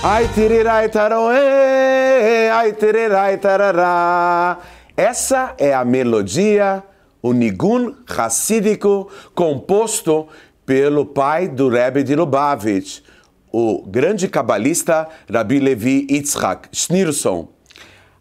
Ai tirirai taroê, ai tirirai tarará. Essa é a melodia, o nigun racídico, composto pelo pai do Rebbe de Lubavitch, o grande cabalista Rabbi Levi Yitzhak Schneerson.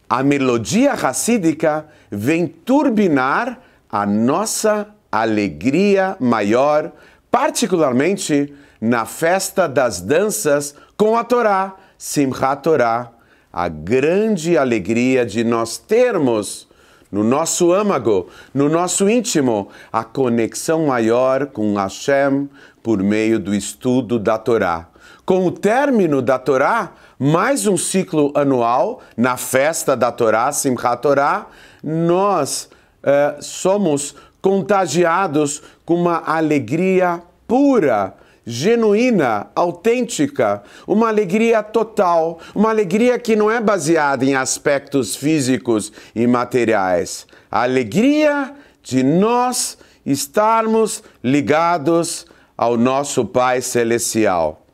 A melodia racídica vem turbinar a nossa alegria maior, particularmente na festa das danças com a Torá, Simchat Torá, a grande alegria de nós termos no nosso âmago, no nosso íntimo, a conexão maior com Hashem por meio do estudo da Torá. Com o término da Torá, mais um ciclo anual na festa da Torá, Simchat Torá, nós eh, somos contagiados com uma alegria pura, genuína, autêntica, uma alegria total, uma alegria que não é baseada em aspectos físicos e materiais. A alegria de nós estarmos ligados ao nosso Pai Celestial.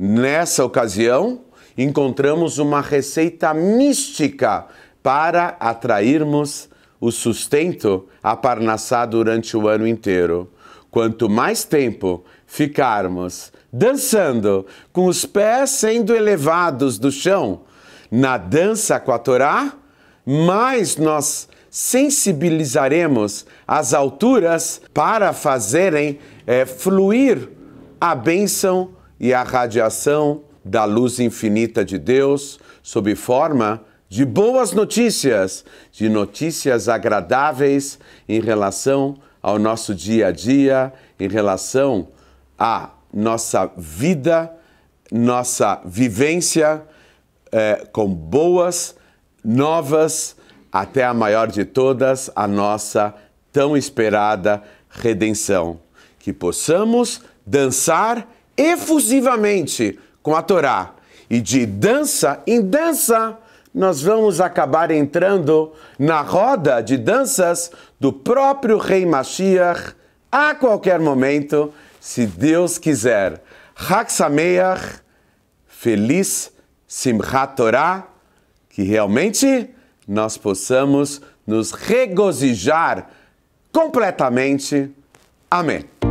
Nessa ocasião, encontramos uma receita mística para atrairmos o sustento, a parnassá durante o ano inteiro. Quanto mais tempo ficarmos dançando com os pés sendo elevados do chão, na dança com a Torá, mais nós sensibilizaremos as alturas para fazerem é, fluir a bênção e a radiação da luz infinita de Deus sob forma de boas notícias, de notícias agradáveis em relação ao nosso dia a dia, em relação à nossa vida, nossa vivência, é, com boas, novas, até a maior de todas, a nossa tão esperada redenção. Que possamos dançar efusivamente com a Torá e de dança em dança nós vamos acabar entrando na roda de danças do próprio rei Mashiach a qualquer momento, se Deus quiser. Hak feliz Simchat Torah, que realmente nós possamos nos regozijar completamente. Amém.